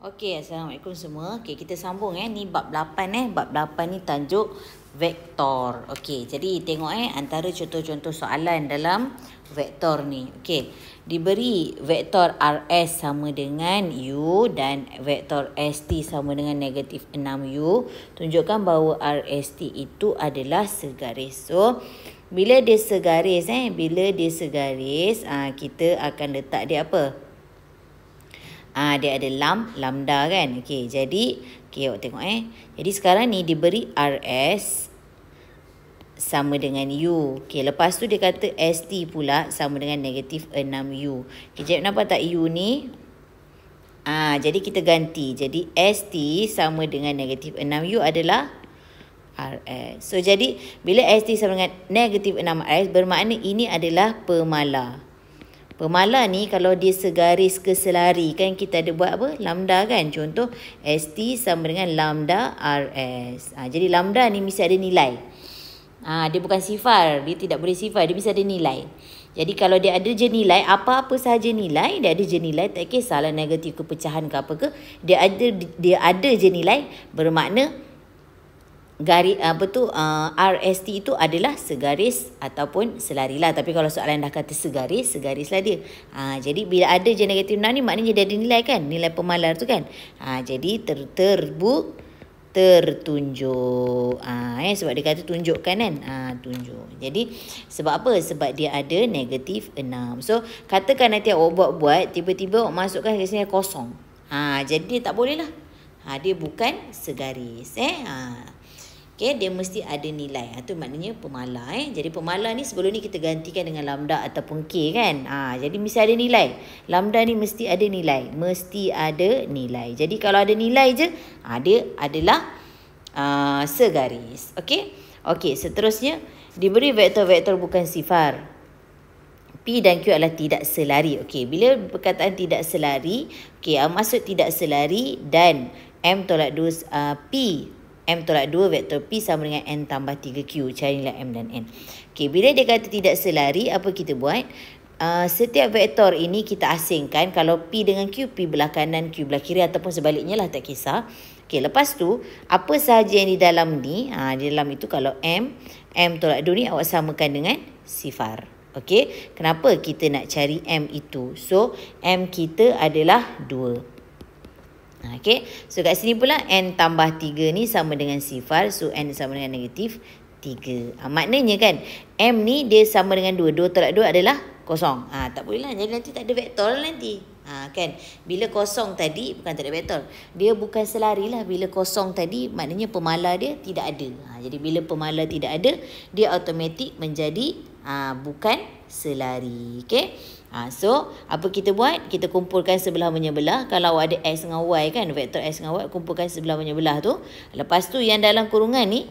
Okey, assalamualaikum semua. Okey, kita sambung eh ni bab 8 eh. Bab 8 ni tanjuk vektor. Okey, jadi tengok eh antara contoh-contoh soalan dalam vektor ni. Okey. Diberi vektor RS sama dengan U dan vektor ST sama dengan negatif 6U. Tunjukkan bahawa RST itu adalah segaris. So, bila dia segaris eh, bila dia segaris, ah kita akan letak dia apa? Ah, dia ada lam, lambda kan. Okey, jadi. Okey, awak tengok eh. Jadi sekarang ni diberi RS sama dengan U. Okey, lepas tu dia kata ST pula sama dengan negatif 6U. Okey, jadi kenapa tak U ni? Ah, jadi kita ganti. Jadi ST sama dengan negatif 6U adalah RS. So, jadi bila ST sama dengan negatif 6RS bermakna ini adalah pemalar. Pemala ni kalau dia segaris ke selari kan kita ada buat apa? Lambda kan? Contoh ST sama dengan lambda RS. Ha, ah, jadi lambda ni mesti ada nilai. Ha, dia bukan sifar. Dia tidak boleh sifar. Dia mesti ada nilai. Jadi kalau dia ada je nilai, apa-apa sahaja nilai, dia ada je nilai, tak kisahlah negatif kepecahan ke apa ke, dia ada dia ada je nilai bermakna garis apa tu uh, RST itu adalah segaris ataupun selari lah tapi kalau soalan dah kata segaris segaris lah dia ha, jadi bila ada je negatif 6 ni maknanya dia ada nilai kan nilai pemalar tu kan ha, jadi ter terbu tertunjuk ha, eh, sebab dia kata tunjukkan kan ha, tunjuk jadi sebab apa sebab dia ada negatif enam. so katakan nanti awak buat-buat tiba-tiba awak masukkan ke sini kosong ha, jadi tak boleh lah ha, dia bukan segaris eh ha. Okay, dia mesti ada nilai. Itu ha, maknanya pemala. Eh? Jadi pemala ni sebelum ni kita gantikan dengan lambda ataupun K kan. Ha, jadi mesti ada nilai. Lambda ni mesti ada nilai. Mesti ada nilai. Jadi kalau ada nilai je, ha, dia adalah uh, segaris. Okay? Okay, seterusnya. Diberi vektor-vektor bukan sifar. P dan Q adalah tidak selari. Okay, bila perkataan tidak selari, okay, ha, maksud tidak selari dan M tolak dus, uh, P M tolak 2 vektor P sama dengan N tambah 3Q. Carilah M dan N. Okay, bila dia kata tidak selari, apa kita buat? Uh, setiap vektor ini kita asingkan. Kalau P dengan Q, P belah kanan, Q belah kiri ataupun sebaliknya lah tak kisah. Okay, lepas tu, apa sahaja yang di dalam ni, ha, di dalam itu kalau M, M tolak 2 ni awak samakan dengan sifar. Okay, kenapa kita nak cari M itu? So, M kita adalah 2. Ha, okay. So kat sini pula N tambah 3 ni sama dengan sifar. So N sama dengan negatif 3. Ha, maknanya kan M ni dia sama dengan 2. 2 tolak 2 adalah kosong. Ha, tak boleh lah. Jadi nanti tak ada vektor lah nanti. Ha, kan? Bila kosong tadi bukan tak ada vektor. Dia bukan selari lah. Bila kosong tadi maknanya pemala dia tidak ada. Ha, jadi bila pemala tidak ada dia automatik menjadi ha, bukan selari. Okay. Ha, so, apa kita buat? Kita kumpulkan sebelah menyebelah. Kalau ada S dengan Y kan, vektor S dengan Y, kumpulkan sebelah menyebelah tu. Lepas tu, yang dalam kurungan ni,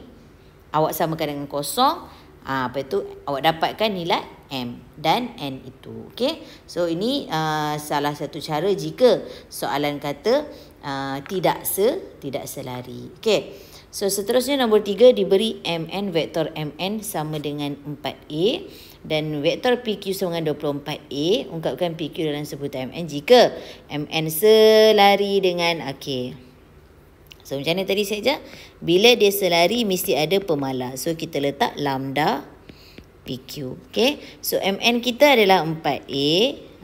awak samakan dengan kosong. Ha, apa itu? Awak dapatkan nilai M dan N itu. Okay? So, ini uh, salah satu cara jika soalan kata uh, tidak se tidak selari. Okay? So seterusnya nombor 3 diberi MN vektor MN sama dengan 4A dan vektor PQ sama dengan 24A ungkapkan PQ dalam sebutan MN jika MN selari dengan okey. So macam mana tadi saya ajar? Bila dia selari mesti ada pemalar. So kita letak lambda PQ. Okay. So MN kita adalah 4A.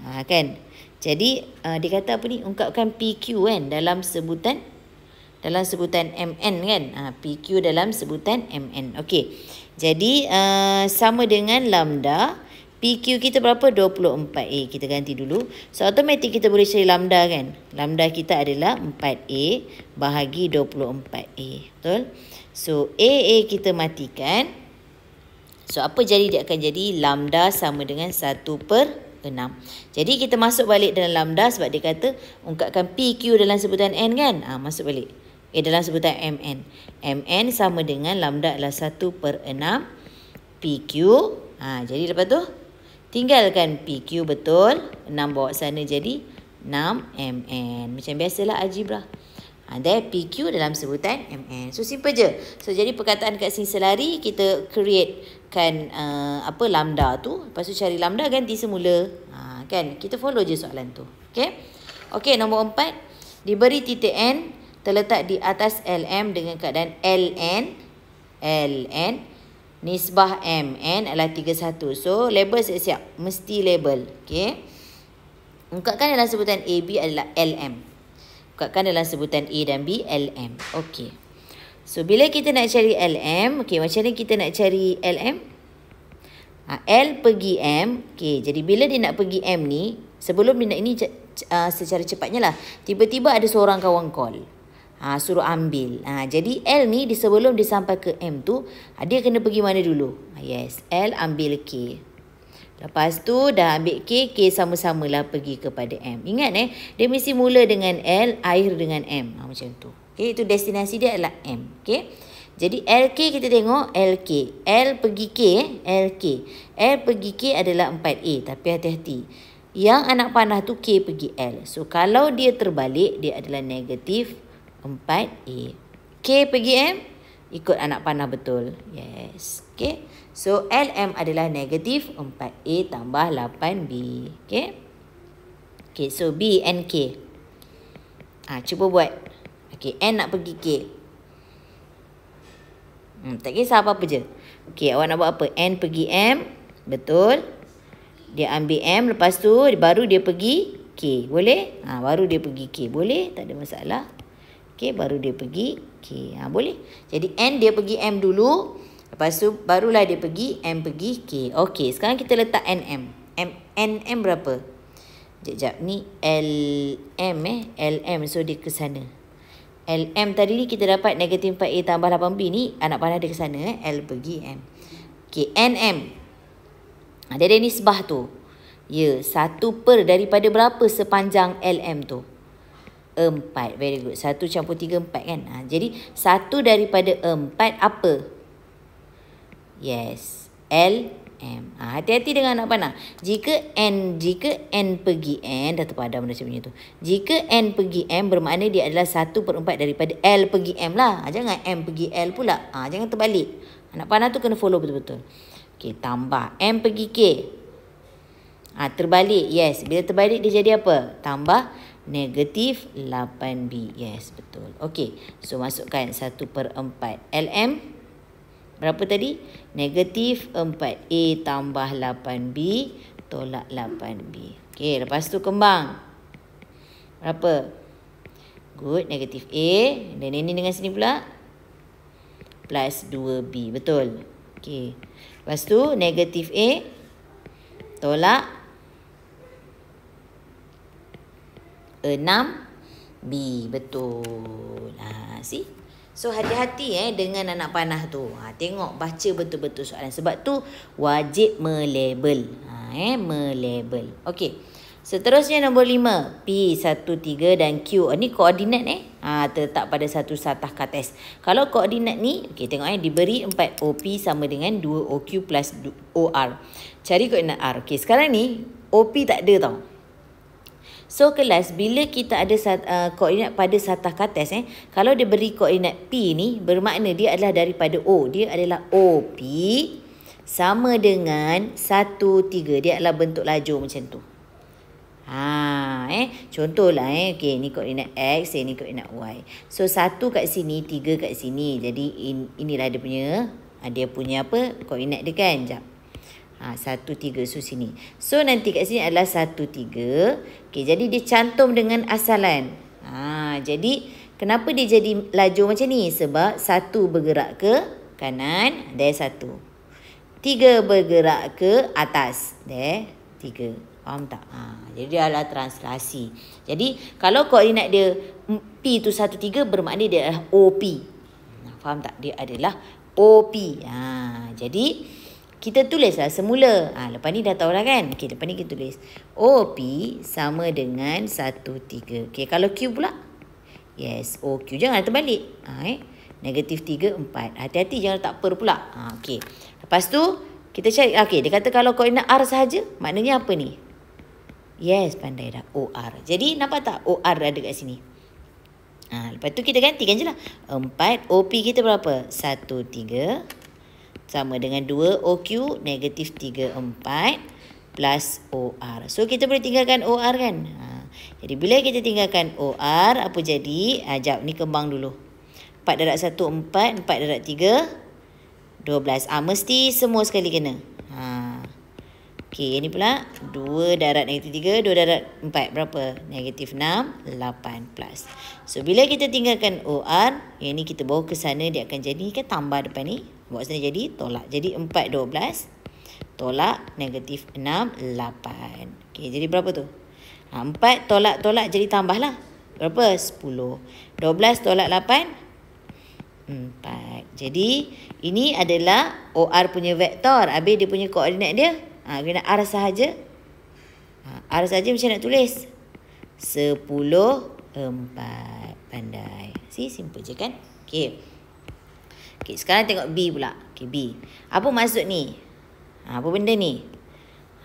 Ha, kan? Jadi uh, dia kata apa ni? Ungkapkan PQ kan dalam sebutan dalam sebutan MN kan? Ha, PQ dalam sebutan MN. Okey. Jadi uh, sama dengan lambda. PQ kita berapa? 24A. Kita ganti dulu. So automatic kita boleh cari lambda kan? Lambda kita adalah 4A bahagi 24A. Betul? So AA kita matikan. So apa jadi? Dia akan jadi lambda sama dengan 1 per 6. Jadi kita masuk balik dalam lambda sebab dia kata ungkapkan PQ dalam sebutan N kan? Ha, masuk balik. Eh, dalam sebutan MN. MN sama dengan lambda adalah 1 per 6 PQ. Ha, jadi lepas tu tinggalkan PQ betul. 6 bawa sana jadi 6 MN. Macam biasalah algebra. Ada PQ dalam sebutan MN. So simple je. So jadi perkataan kat sini selari kita createkan uh, apa lambda tu. Lepas tu cari lambda ganti semula. Ha, kan kita follow je soalan tu. Okay. Okay nombor 4. Diberi titik N terletak di atas LM dengan keadaan LN LN nisbah MN adalah 31. So label siap-siap mesti label. Okey. Ungkapkan dalam sebutan AB adalah LM. Ungkapkan dalam sebutan A dan B LM. Okey. So bila kita nak cari LM, okey macam ni kita nak cari LM. Ha, L pergi M. Okey, jadi bila dia nak pergi M ni, sebelum dia nak ini uh, secara cepatnya lah. Tiba-tiba ada seorang kawan call ha, suruh ambil. Ha, jadi L ni di sebelum dia sampai ke M tu, ha, dia kena pergi mana dulu? Ha, yes, L ambil K. Lepas tu dah ambil K, K sama-samalah pergi kepada M. Ingat eh, dia mesti mula dengan L, akhir dengan M. Ha, macam tu. Okay, itu destinasi dia adalah M. Okay. Jadi LK kita tengok LK. L pergi K eh, LK. L pergi K adalah 4A. Tapi hati-hati. Yang anak panah tu K pergi L. So kalau dia terbalik, dia adalah negatif 4. Empat A. K pergi M. Ikut anak panah betul. Yes. Okay. So LM adalah negatif empat a tambah lapan b Okay. Okay. So B and K. Ha, cuba buat. Okay. N nak pergi K. Hmm, tak kisah apa-apa je. Okay. Awak nak buat apa? N pergi M. Betul. Dia ambil M. Lepas tu baru dia pergi K. Boleh? Ha, baru dia pergi K. Boleh? Tak ada masalah. Okey, baru dia pergi. K. Okey, ha, boleh. Jadi N dia pergi M dulu. Lepas tu barulah dia pergi M pergi K. Okey, sekarang kita letak N M M N M berapa? Jap, ni L M eh, L M. so dia ke sana. L M tadi ni kita dapat negatif 4A tambah 8B ni anak panah dia ke sana eh. L pergi M. Okey, M. Ha, ada dia ni sebah tu. Ya, 1 per daripada berapa sepanjang LM tu? Empat. Very good. Satu campur tiga, empat kan? Ha, jadi, satu daripada empat apa? Yes. L, M. Ha, hati-hati dengan anak panah. Jika N, jika N pergi N, dah terpadam macam tu. Jika N pergi M, bermakna dia adalah satu per empat daripada L pergi M lah. Ha, jangan M pergi L pula. Ha, jangan terbalik. Anak panah tu kena follow betul-betul. Okay tambah. M pergi K. Ha, terbalik, yes. Bila terbalik, dia jadi apa? Tambah. Tambah negatif 8B. Yes, betul. Okey, so masukkan 1 per 4. LM, berapa tadi? Negatif 4. A tambah 8B, tolak 8B. Okey, lepas tu kembang. Berapa? Good, negatif A. Dan ini dengan sini pula. Plus 2B, betul. Okey, lepas tu negatif A, tolak Enam B betul. Ha si. So hati-hati eh dengan anak panah tu. Ha tengok baca betul-betul soalan. Sebab tu wajib melabel. Ha eh melabel. Okey. Seterusnya nombor 5, P 1 3 dan Q. Ini oh, koordinat eh. Ha tetap pada satu satah kates. Kalau koordinat ni, okey tengok eh diberi 4 OP sama dengan 2 OQ plus OR. Cari koordinat R. Okey, sekarang ni OP tak ada tau. So kelas bila kita ada uh, koordinat pada satah kates eh kalau dia beri koordinat P ni bermakna dia adalah daripada O dia adalah OP sama dengan 1 3 dia adalah bentuk laju macam tu. Ha eh contohlah eh okay ni koordinat x eh, ni koordinat y. So 1 kat sini 3 kat sini jadi in, inilah dia punya ah, dia punya apa koordinat dia kan. Jap. Ha, satu tiga so sini. So nanti kat sini adalah satu tiga. Okay, jadi dia cantum dengan asalan. Ha, jadi kenapa dia jadi laju macam ni? Sebab satu bergerak ke kanan. There satu. Tiga bergerak ke atas. There tiga. Faham tak? Ha, jadi dia adalah translasi. Jadi kalau koordinat dia P tu satu tiga bermakna dia adalah OP. Ha, faham tak? Dia adalah OP. Ha, jadi kita tulislah semula. Ha, lepas ni dah tahu tahulah kan. Okey, lepas ni kita tulis. OP sama dengan 1, 3. Okey, kalau Q pula. Yes, OQ. Jangan terbalik. Ha, eh? Negatif 3, 4. Hati-hati jangan letak per pula. Ha, Okey. Lepas tu, kita cari. Okey, dia kata kalau nak R saja, maknanya apa ni? Yes, pandai dah. OR. Jadi, nampak tak OR ada kat sini? Ha, lepas tu kita gantikan je lah. 4, OP kita berapa? 1, 3, sama dengan 2 OQ negatif 3, 4 plus OR. So, kita boleh tinggalkan OR kan? Ha. Jadi, bila kita tinggalkan OR, apa jadi? Ha, jap, ni kembang dulu. 4 darat 1, 4. 4 darat 3, 12. Ha, mesti semua sekali kena. Ha. Okey, ini pula 2 darat negatif 3, 2 darat 4. Berapa? Negatif 6, 8 plus. So, bila kita tinggalkan OR, yang ni kita bawa ke sana, dia akan jadi kan tambah depan ni. Buat sini jadi tolak. Jadi 4, 12. Tolak negatif 6, 8. Okay, jadi berapa tu? Ha, 4 tolak, tolak jadi tambahlah. Berapa? 10. 12 tolak 8? 4. Jadi ini adalah OR punya vektor. Habis dia punya koordinat dia. Ha, kena R sahaja. Ha, R sahaja macam nak tulis? 10, 4. Pandai. See, simple je kan? Okay. Okay sekarang tengok B pula. okay B. Apa maksud ni? Ha, apa benda ni?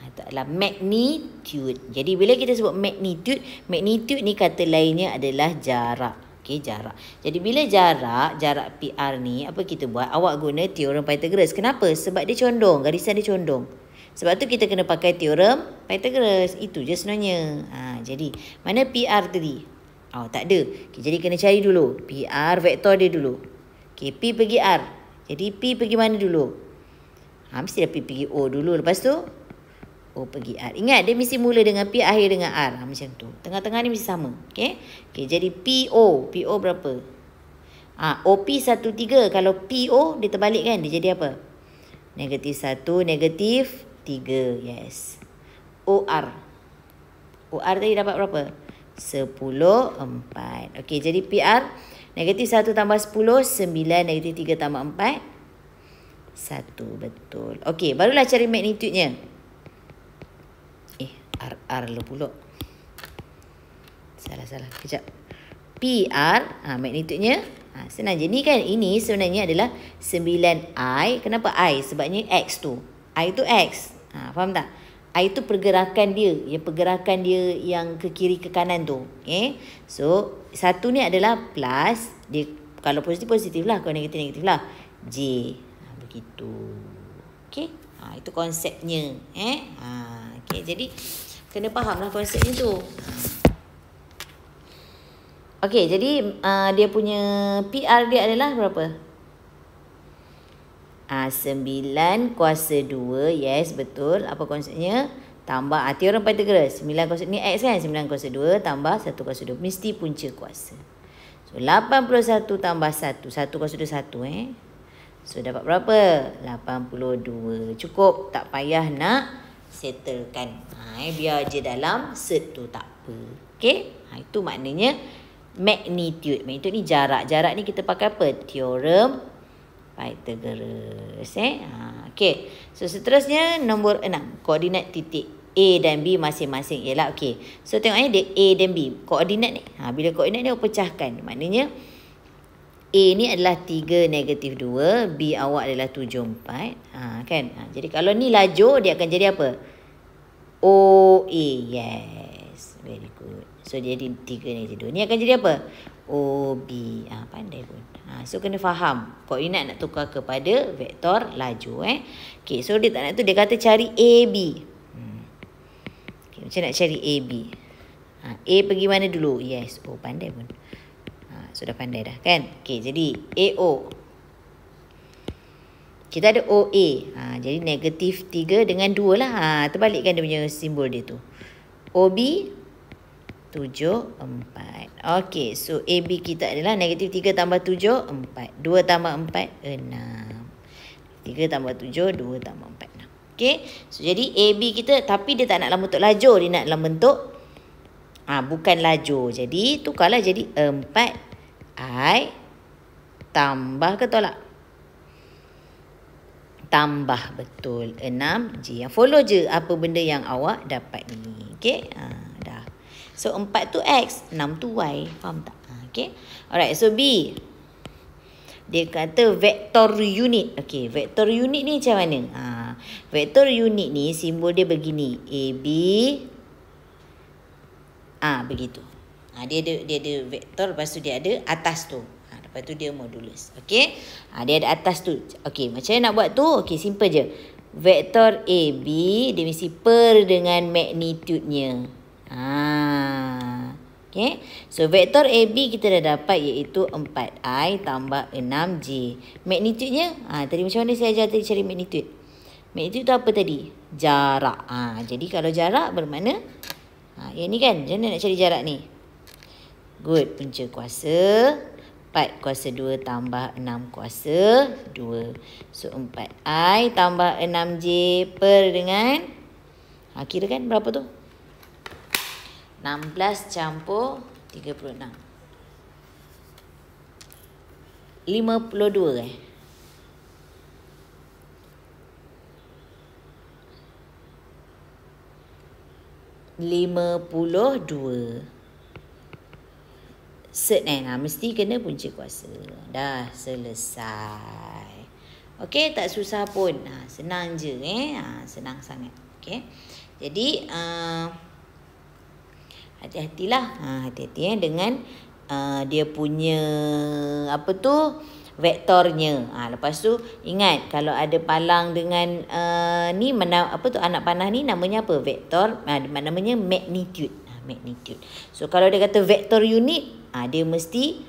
Adalah ha, magnitude. Jadi, bila kita sebut magnitude, magnitude ni kata lainnya adalah jarak. okay jarak. Jadi, bila jarak, jarak PR ni, apa kita buat? Awak guna teorem Pythagoras. Kenapa? Sebab dia condong. Garisan dia condong. Sebab tu kita kena pakai teorem Pythagoras. Itu je sebenarnya. Ha, jadi, mana PR tadi? Oh, tak ada. Okay, jadi, kena cari dulu. PR vektor dia dulu. Okey, P pergi R. Jadi P pergi mana dulu? Ha, mesti dah P pergi O dulu. Lepas tu, O pergi R. Ingat, dia mesti mula dengan P, akhir dengan R. Ha, macam tu. Tengah-tengah ni mesti sama. okay? okay, jadi P, O. P, O berapa? Ha, o, P, 1, 3. Kalau P, O, dia terbalik kan? Dia jadi apa? Negatif 1, negatif 3. Yes. O, R. O, R tadi dapat berapa? 10, 4. Okay, jadi P, R. Negatif 1 tambah 10, 9. Negatif 3 tambah 4, 1. Betul. Okey, barulah cari magnitudenya. Eh, R, R lo lah pula. Salah, salah. Kejap. PR, ha, ah, magnitudenya. Ha, senang je. Ni kan, ini sebenarnya adalah 9I. Kenapa I? Sebabnya X tu. I tu X. Ha, faham tak? Air itu pergerakan dia, ya pergerakan dia yang ke kiri ke kanan tu. Okay. Ya. So, satu ni adalah plus, dia kalau positif positif lah, kalau negatif negatif lah. J. Ha, begitu. Okay. Ha, ah, itu konsepnya. Eh. Ya. Ah, ha, okay. Jadi, kena fahamlah konsep itu. Okay, jadi uh, dia punya PR dia adalah Berapa? Ah, sembilan kuasa dua Yes betul Apa konsepnya Tambah ah, Teorem Pythagoras Sembilan kuasa Ni X kan Sembilan kuasa dua Tambah satu kuasa dua Mesti punca kuasa So lapan puluh satu tambah satu Satu kuasa dua satu eh So dapat berapa lapan puluh dua Cukup Tak payah nak Settlekan ha, eh, Biar je dalam Set tu tak apa Okay ha, Itu maknanya Magnitude Magnitude ni jarak Jarak ni kita pakai apa Teorem baik tergerus eh ha okey so seterusnya nombor 6 koordinat titik A dan B masing-masing ialah okay. so tengoknya eh, dia A dan B koordinat ni ha bila koordinat ni pecahkan maknanya A ni adalah 3 negatif 2 B awak adalah 7 4 ha kan ha, jadi kalau ni laju dia akan jadi apa OA yes very good so jadi 3 negatif 2 ni akan jadi apa OB ha ah, pandai pun Ha, so kena faham koordinat nak tukar kepada vektor laju eh. Okay, so dia tak nak tu dia kata cari AB. Hmm. Okay, macam nak cari AB. Ha, A pergi mana dulu? Yes. Oh pandai pun. Ha, sudah pandai dah kan? Okay, jadi AO. Kita ada OA. Ha, jadi negatif 3 dengan 2 lah. Ha, terbalikkan dia punya simbol dia tu. OB Tujuh empat, Okey, so AB kita adalah negatif tiga tambah tujuh empat. Dua tambah empat enam. Tiga tambah tujuh dua tambah empat enam. Okey, so jadi AB kita, tapi dia tak nak dalam bentuk laju, Dia nak dalam bentuk, ha, bukan laju. Jadi, tukarlah jadi empat i tambah ke tolak? Tambah betul 6J. Follow je apa benda yang awak dapat ni. Okay. haa. Ah. So 4 tu X 6 tu Y Faham tak? Ha, okay Alright so B Dia kata vektor unit Okay vektor unit ni macam mana? Ha, vektor unit ni simbol dia begini A, B Ah ha, begitu ha, Dia ada, dia ada vektor lepas tu dia ada atas tu ha, Lepas tu dia modulus Okay ha, Dia ada atas tu Okay macam mana nak buat tu? Okay simple je Vektor AB dia mesti per dengan magnitude nya ha, Okay. So vektor AB kita dah dapat iaitu 4I tambah 6J. Magnitudenya, ha, tadi macam mana saya ajar tadi cari magnitude? Magnitude tu apa tadi? Jarak. Ha, jadi kalau jarak bermakna, ha, yang ni kan, macam nak cari jarak ni? Good. Punca kuasa 4 kuasa 2 tambah 6 kuasa 2. So 4I tambah 6J per dengan, ha, kira kan berapa tu? 16 campur 36. 52 eh. Lima puluh Set eh. Nah, mesti kena punca kuasa. Dah selesai. Okey tak susah pun. Nah, senang je eh. Nah, senang sangat. Okey. Jadi. Uh, Hati-hatilah. Ha, ha, hati-hati eh, dengan uh, dia punya apa tu vektornya. Ha, lepas tu ingat kalau ada palang dengan uh, ni mana, apa tu anak panah ni namanya apa? Vektor ha, namanya magnitude. Ha, magnitude. So kalau dia kata vektor unit, ha, dia mesti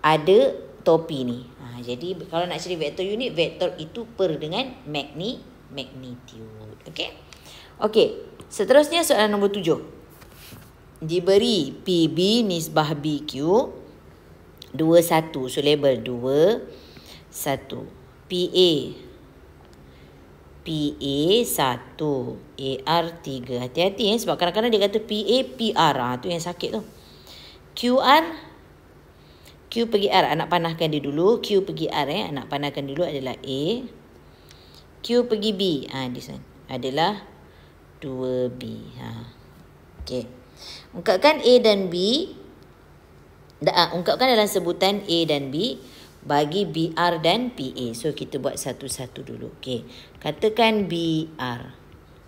ada topi ni. Ha, jadi kalau nak cari vektor unit, vektor itu per dengan magni magnitude. Okey. Okey. Seterusnya soalan nombor tujuh diberi PB nisbah BQ 2, 1. So, label 2, 1. PA. PA, 1. AR, 3. Hati-hati eh. Sebab kadang-kadang dia kata PA, PR. Ha, ah, tu yang sakit tu. QR. Q pergi R. Anak panahkan dia dulu. Q pergi R eh. Anak panahkan dulu adalah A. Q pergi B. Ha, di sana. Adalah 2B. Ha. Ah, okay. Ungkapkan A dan B. Uh, ungkapkan dalam sebutan A dan B. Bagi BR dan PA. So, kita buat satu-satu dulu. Okay. Katakan BR.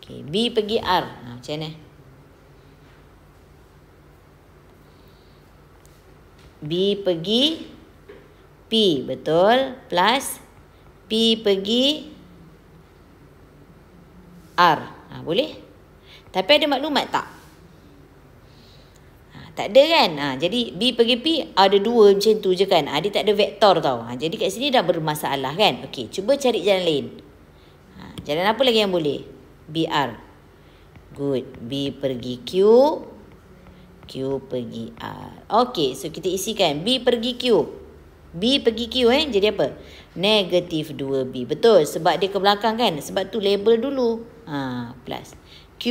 Okay. B pergi R. Ha, macam mana? B pergi P. Betul? Plus P pergi R. Ha, boleh? Tapi ada maklumat tak? tak ada kan ha, jadi B pergi P ada dua macam tu je kan ha, dia tak ada vektor tau ha, jadi kat sini dah bermasalah kan okey cuba cari jalan lain ha, jalan apa lagi yang boleh BR good B pergi Q Q pergi R okey so kita isikan B pergi Q B pergi Q eh jadi apa negatif 2B betul sebab dia ke belakang kan sebab tu label dulu ha, plus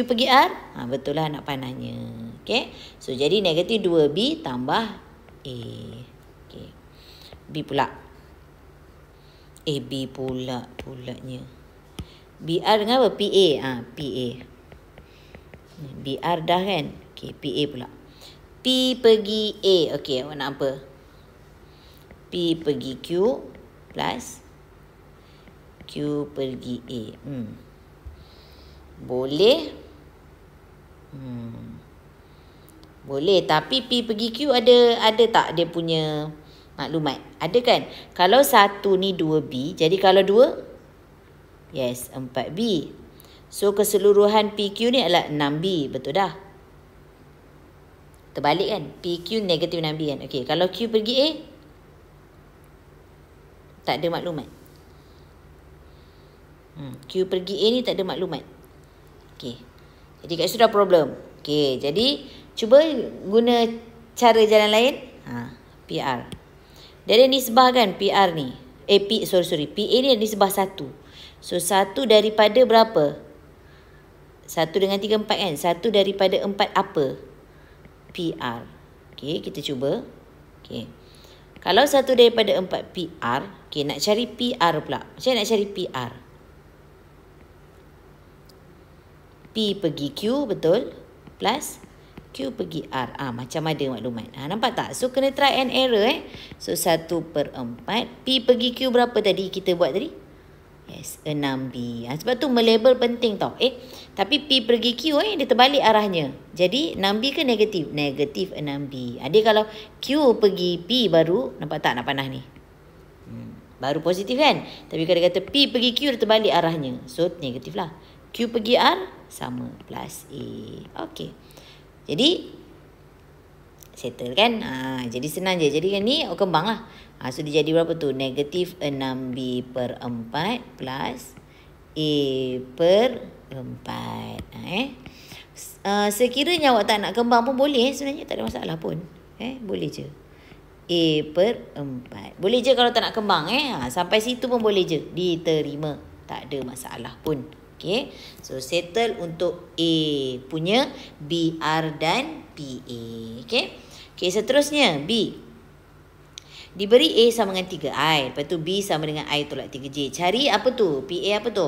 pergi R, ha, betul lah nak panahnya. Okay. So, jadi negatif 2B tambah A. Okay. B pula. A, B pula pulaknya. R dengan apa? P PA. Ha, B R dah kan? Okay, P PA pula. P pergi A. Okay, awak nak apa? P pergi Q plus Q pergi A. Hmm. Boleh. Hmm. Boleh tapi P pergi Q ada ada tak dia punya maklumat? Ada kan? Kalau satu ni 2B. Jadi kalau dua? Yes, 4B. So keseluruhan PQ ni adalah 6B. Betul dah? Terbalik kan? PQ negatif 6B kan? Okay, kalau Q pergi A? Tak ada maklumat. Hmm. Q pergi A ni tak ada maklumat. Okay. Jadi kat situ dah problem. Okey, jadi cuba guna cara jalan lain. Ha, PR. Dia ada nisbah kan PR ni. Eh, P, sorry, sorry. PA ni ada nisbah satu. So, satu daripada berapa? Satu dengan tiga empat kan? Satu daripada empat apa? PR. Okey, kita cuba. Okey. Kalau satu daripada empat PR. Okey, nak cari PR pula. Macam nak cari PR? P pergi Q betul plus Q pergi R. Ha, macam ada maklumat. Ha, nampak tak? So kena try and error eh. So 1 per 4. P pergi Q berapa tadi kita buat tadi? Yes, 6B. Ha, ah, sebab tu melabel penting tau. Eh, tapi P pergi Q eh, dia terbalik arahnya. Jadi 6B ke negatif? Negatif 6B. Ada ha, kalau Q pergi P baru, nampak tak nak panah ni? Hmm. Baru positif kan? Tapi kalau dia kata P pergi Q, dia terbalik arahnya. So negatif lah. Q pergi R sama plus A. Okey. Jadi settle kan? Ha, jadi senang je. Jadi yang ni oh, kembang lah. Ha, so dia jadi berapa tu? Negatif 6B per 4 plus A per 4. Ha, eh? Uh, sekiranya awak tak nak kembang pun boleh eh? sebenarnya tak ada masalah pun eh boleh je a per 4 boleh je kalau tak nak kembang eh ha, sampai situ pun boleh je diterima tak ada masalah pun Okay, So settle untuk A punya b r dan PA. Okay, Okey, seterusnya B. Diberi A sama dengan 3I. Lepas tu B sama dengan I tolak 3J. Cari apa tu? PA apa tu?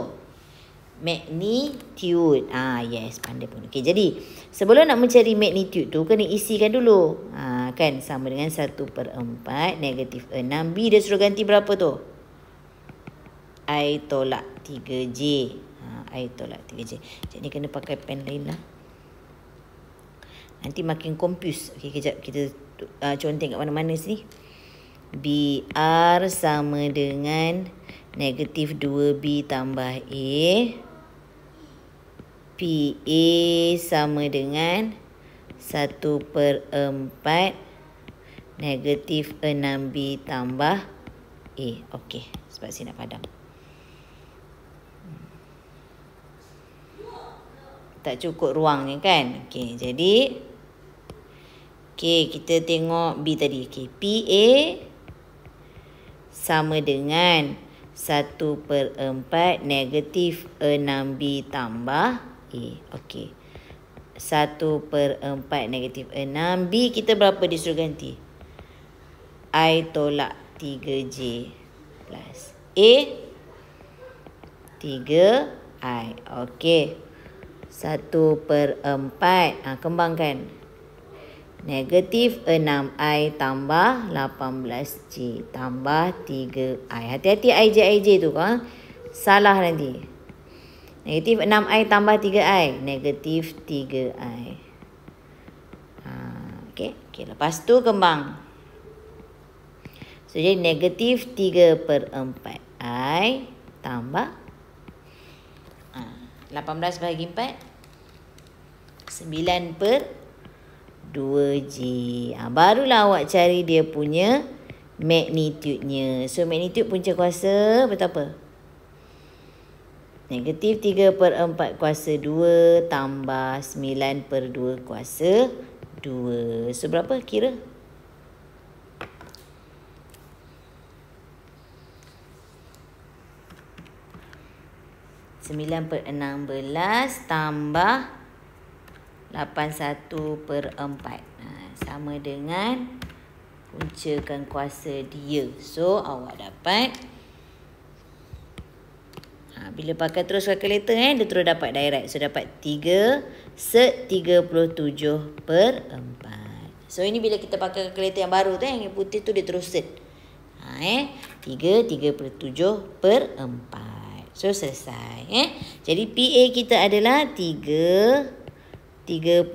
Magnitude. Ah yes, pandai pun. Okay, jadi sebelum nak mencari magnitude tu kena isikan dulu. Ah kan sama dengan 1/4 negatif 6B dia suruh ganti berapa tu? I tolak 3J air tolak 3 je. Jadi kena pakai pen lain lah. Nanti makin confused. Okay kejap kita uh, ah, conteng kat mana-mana sini. BR sama dengan negatif 2B tambah A. PA sama dengan 1 per 4 negatif 6B tambah A. Okay. sebab saya nak padam. tak cukup ruangnya kan. Okey, jadi okey, kita tengok B tadi. Okey, PA sama dengan 1/4 negatif 6B tambah A. Okey. 1/4 negatif 6B kita berapa disuruh ganti? I tolak 3J plus A 3I. Okey. Satu per empat. Ha, kembangkan. Negatif enam i tambah lapan belas j tambah tiga i Hati-hati ij-ij tu. kan Salah nanti. Negatif enam i tambah tiga i Negatif tiga i Ha, okay. okay. Lepas tu kembang. So, jadi negatif tiga per empat i tambah 18 bahagi 4 9 per 2 j. ha, Barulah awak cari dia punya magnitudenya So magnitude punca kuasa betapa? Negatif 3 per 4 kuasa 2 tambah 9 per 2 kuasa 2 So berapa kira? Sembilan per enam belas tambah lapan satu per empat ha, sama dengan puncakan kuasa dia. So awak dapat. Ha, bila pakai terus calculator eh, dia terus dapat direct. So dapat 3 set tujuh per empat. So ini bila kita pakai calculator yang baru tu eh, yang putih tu dia terus set. Ha, eh, 3, 37 per empat. So selesai eh. Jadi PA kita adalah 3 37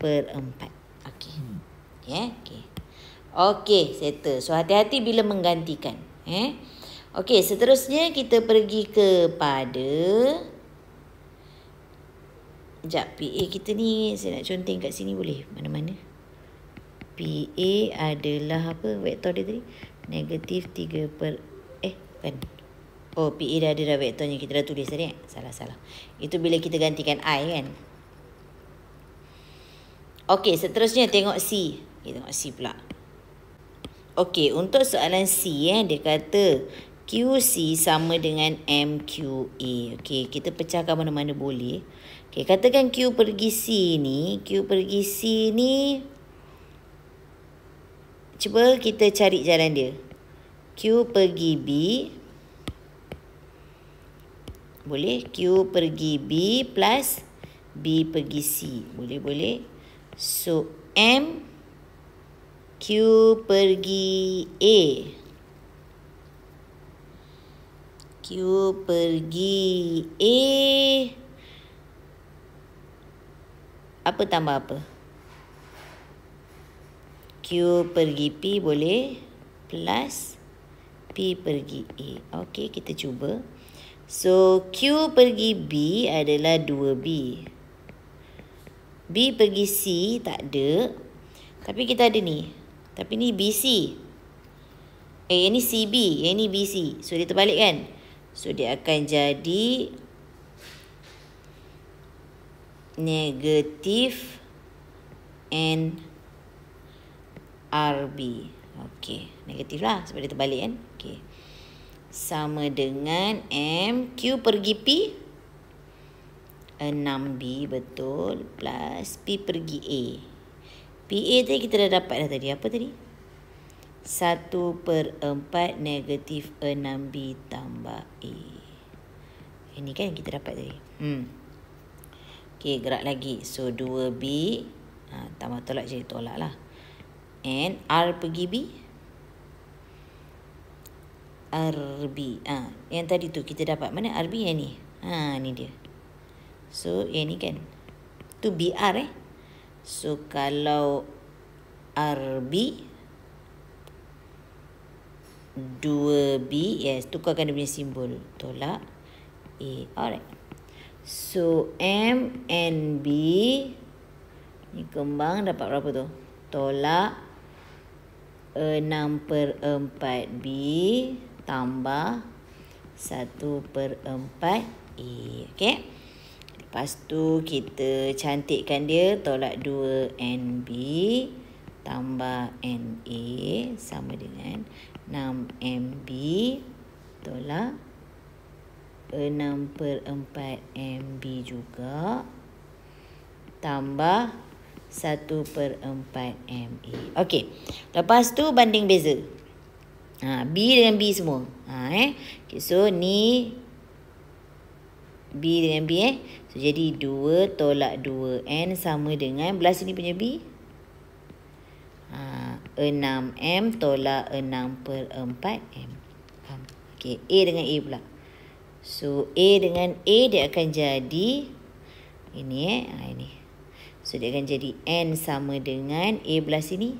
per 4 Okey hmm. yeah, Okey okay, settle So hati-hati bila menggantikan eh. Okey seterusnya kita pergi kepada Sekejap PA kita ni Saya nak conteng kat sini boleh Mana-mana PA adalah apa vektor dia tadi Negatif 3 per Eh bukan Oh, PA dah ada dah vektornya. Kita dah tulis tadi. Salah-salah. Eh? Itu bila kita gantikan I kan. Okey, seterusnya tengok C. Kita tengok C pula. Okey, untuk soalan C eh, dia kata QC sama dengan MQA. Okey, kita pecahkan mana-mana boleh. Okey, katakan Q pergi C ni. Q pergi C ni. Cuba kita cari jalan dia. Q pergi B. Boleh Q pergi B plus B pergi C. Boleh-boleh. So M Q pergi A. Q pergi A. Apa tambah apa? Q pergi P boleh. Plus P pergi A. Okey kita cuba. So Q pergi B adalah 2B. B pergi C tak ada. Tapi kita ada ni. Tapi ni BC. Eh yang ni CB, yang ni BC. So dia terbalik kan? So dia akan jadi negatif N RB. Okey, negatiflah sebab dia terbalik kan? sama dengan M. Q pergi P. 6B betul. Plus P pergi A. PA tadi kita dah dapat dah tadi. Apa tadi? 1 per 4 negatif 6B tambah A. Ini kan kita dapat tadi. Hmm. Okay, gerak lagi. So, 2B. Ha, tambah tolak jadi tolak lah. And R pergi B arbi ha, yang tadi tu kita dapat mana arbi yang ni ha ni dia so yang ni kan tu br eh so kalau arbi 2b yes tukarkan dia punya simbol tolak a alright so m N b ni kembang dapat berapa tu tolak 6 per 4 B tambah 1 per 4 E. Okey. Lepas tu kita cantikkan dia tolak 2 NB tambah NA sama dengan 6 MB tolak 6 per 4 MB juga tambah 1 per 4 MA. Okey. Lepas tu banding beza. Ha, B dengan B semua. Ha, eh. okay, so ni B dengan B. Eh. So, jadi 2 tolak 2. N sama dengan belah sini punya B. Ha, 6M tolak 6 per 4M. Okay, A dengan A pula. So A dengan A dia akan jadi ini eh. Ha, ini. So dia akan jadi N sama dengan A belah sini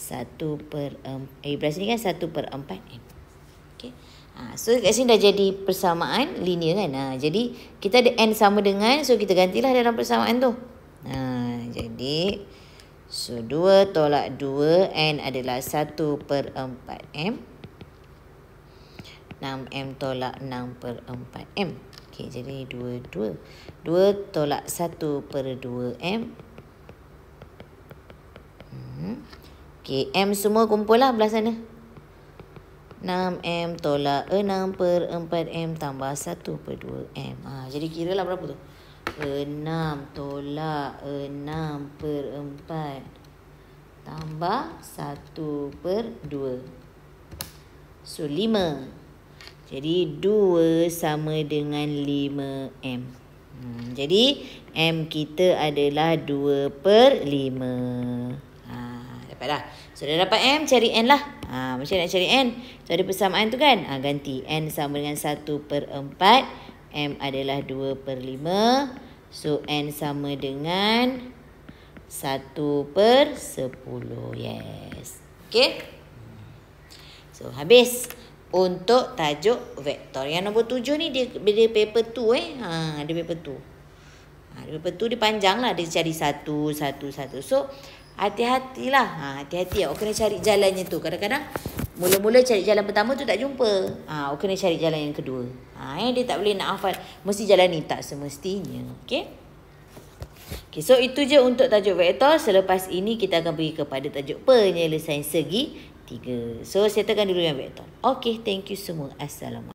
satu per um, Ibrah eh, sini kan satu per empat N. Okay. Ha, ah, so kat sini dah jadi persamaan linear kan. Ha, jadi kita ada N sama dengan. So kita gantilah dalam persamaan tu. Ha, jadi so dua tolak dua N adalah satu per empat M. 6 M tolak 6 per 4 M. Okay, jadi 2, 2. 2 tolak 1 per 2 M. Hmm. Okay, M semua kumpul lah belah sana. 6M tolak 6 per 4M tambah 1 per 2M. Ha, jadi kira lah berapa tu? 6 tolak 6 per 4 tambah 1 per 2. So, 5. Jadi, 2 sama dengan 5M. Hmm, jadi, M kita adalah 2 per 5 dapat lah. So dah dapat M, cari N lah. Ha, macam nak cari N? So ada persamaan tu kan? Ha, ganti. N sama dengan 1 per 4. M adalah 2 per 5. So N sama dengan 1 per 10. Yes. Okay. So habis. Untuk tajuk vektor. Yang nombor 7 ni dia, ada paper 2 eh. Ha, dia paper 2. Ha, dia paper 2 dia panjang lah. Dia cari satu satu satu, So... Hati-hatilah. Ha, hati-hati. Awak kena cari jalannya tu. Kadang-kadang mula-mula cari jalan pertama tu tak jumpa. Ha, awak kena cari jalan yang kedua. Ha, eh, dia tak boleh nak hafal. Mesti jalan ni tak semestinya. Okay? Okay, so itu je untuk tajuk vektor. Selepas ini kita akan pergi kepada tajuk penyelesaian segi tiga. So, saya setelkan dulu yang vektor. Okay, thank you semua. Assalamualaikum.